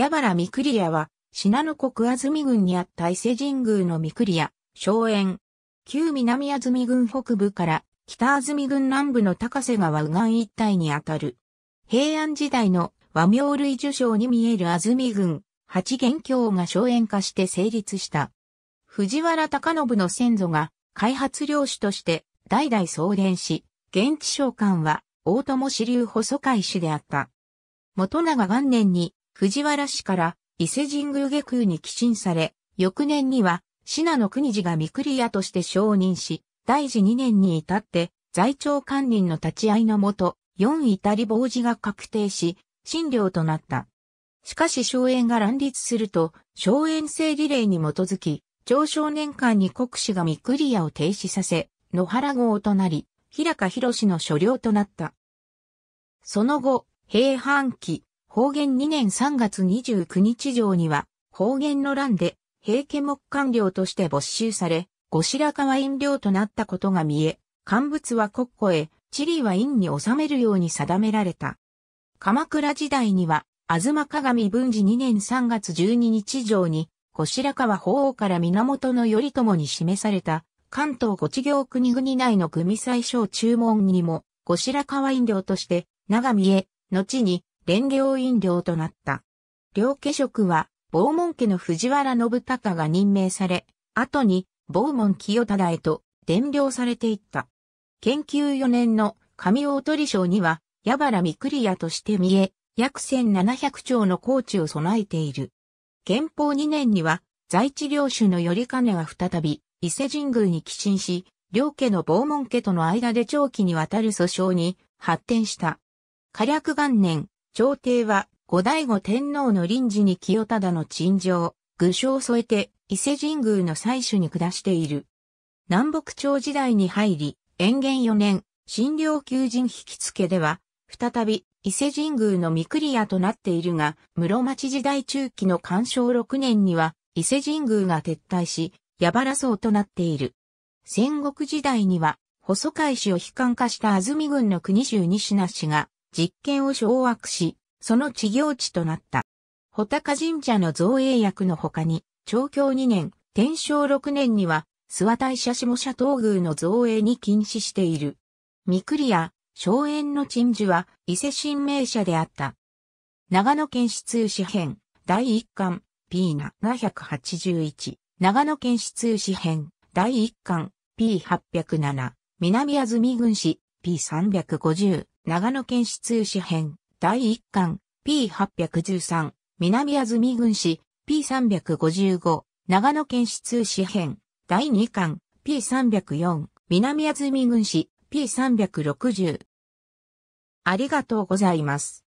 矢原三栗屋は、信濃国安住郡にあった伊勢神宮の三栗屋、荘園。旧南安住郡北部から北安住郡南部の高瀬川右岸一帯にあたる。平安時代の和名類受賞に見える安住郡、八元教が荘園化して成立した。藤原隆信の先祖が開発領主として代々送電し、現地召喚は大友支流細海氏であった。元長元年に藤原氏から伊勢神宮下宮に寄進され、翌年には、信濃国寺が御栗屋として承認し、大治2年に至って、在庁官人の立ち会いのもと、四至り坊寺が確定し、診療となった。しかし荘園が乱立すると、荘園制リレーに基づき、上少年間に国士が御栗屋を停止させ、野原号となり、平賀博士の所領となった。その後、平安期、方言2年3月29日上には、方言の乱で、平家木官領として没収され、後白河院領となったことが見え、乾物は国庫へ、地理は院に収めるように定められた。鎌倉時代には、東鏡文治2年3月12日上に、後白河法皇から源頼朝に示された、関東ご地行国々内の組最小注文にも、後白河院領として、長見え、後に、連領院領となった。両家職は、傍門家の藤原信孝が任命され、後に、傍門清忠へと伝領されていった。研究4年の上大鳥賞には、矢原三栗屋として見え、約1700の高知を備えている。憲法2年には、在地領主の頼金が再び、伊勢神宮に寄進し、両家の傍門家との間で長期にわたる訴訟に発展した。火略元年、朝廷は、後醍醐天皇の臨時に清忠の陳情、具象添えて、伊勢神宮の採取に下している。南北朝時代に入り、延元4年、新領求人引き付けでは、再び伊勢神宮の御栗屋となっているが、室町時代中期の干渉6年には、伊勢神宮が撤退し、矢原荘となっている。戦国時代には、細海氏を悲観化した安住軍の国衆西那氏が、実権を掌握し、その治療地となった。穂高神社の造営役の他に、長教2年、天正6年には、諏訪大社下社東宮の造営に禁止している。三栗や、荘園の鎮守は、伊勢神明社であった。長野県市通市編、第1巻、P781。長野県市通市編、第1巻、P807。南安住郡市、P350。長野県市通市編、第1巻、P813、南安住郡市、P355、長野県市通市編、第2巻、P304、南安住郡市、P360。ありがとうございます。